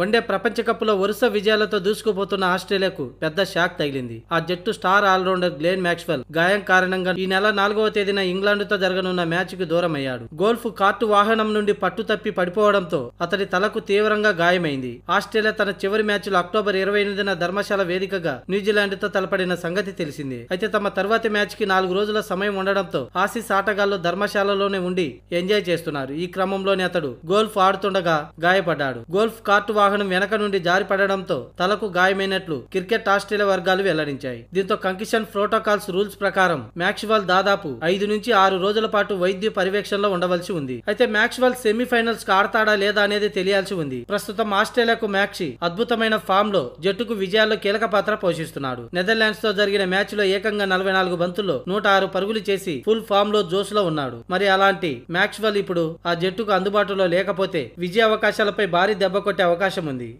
one day ప్రపంచ లో వరుస విజయాలతో దూసుకుపోతున్న ఆస్ట్రేలియాకు పెద్ద షాక్ తగిలింది ఆ జట్టు స్టార్ ఆల్రౌండర్ గ్లేన్ మ్యాక్స్వెల్ గాయం కారణంగా ఈ నెల నాలుగవ తేదీన ఇంగ్లాండ్తో జరగనున్న మ్యాచ్కు దూరమయ్యాడు గోల్ఫ్ కార్టు వాహనం నుండి పట్టు తప్పి పడిపోవడంతో అతడి తలకు తీవ్రంగా గాయమైంది ఆస్ట్రేలియా తన చివరి మ్యాచ్లో అక్టోబర్ ఇరవై ఎనిమిదిన ధర్మశాల వేదికగా న్యూజిలాండ్తో తలపడిన సంగతి తెలిసింది అయితే తమ తర్వాతి మ్యాచ్కి నాలుగు రోజుల సమయం ఉండడంతో ఆసీస్ ఆటగాళ్లు ధర్మశాలలోనే ఉండి ఎంజాయ్ చేస్తున్నారు ఈ క్రమంలోనే అతడు గోల్ఫ్ ఆడుతుండగా గాయపడ్డాడు గోల్ఫ్ కార్టు వాహనం వెనక నుండి జారిపడడంతో తలకు గాయమైనట్లు క్రికెట్ ఆస్ట్రేలియా వర్గాలు వెల్లడించాయి దీంతో కంకిషన్ ప్రోటోకాల్స్ రూల్స్ ప్రకారం మ్యాక్స్వెల్ దాదాపు ఐదు నుంచి ఆరు రోజుల పాటు వైద్య పర్యవేక్షణలో ఉండవలసి ఉంది అయితే మ్యాక్స్వెల్ సెమీఫైనల్స్ ఆడతాడా లేదా అనేది తెలియాల్సి ఉంది ప్రస్తుతం ఆస్ట్రేలియాకు మ్యాక్సి అద్భుతమైన ఫామ్ లో జట్టుకు విజయాల్లో కీలక పాత్ర పోషిస్తున్నాడు నెదర్లాండ్స్ తో జరిగిన మ్యాచ్ లో ఏకంగా నలభై నాలుగు బంతుల్లో నూట ఆరు పరుగులు చేసి ఫుల్ ఫామ్ లో జోష్ లో ఉన్నాడు మరి అలాంటి మ్యాక్స్వెల్ ఇప్పుడు ఆ జట్టుకు అందుబాటులో లేకపోతే విజయ అవకాశాలపై భారీ దెబ్బ కొట్టే అవకాశం అవకాశం ఉంది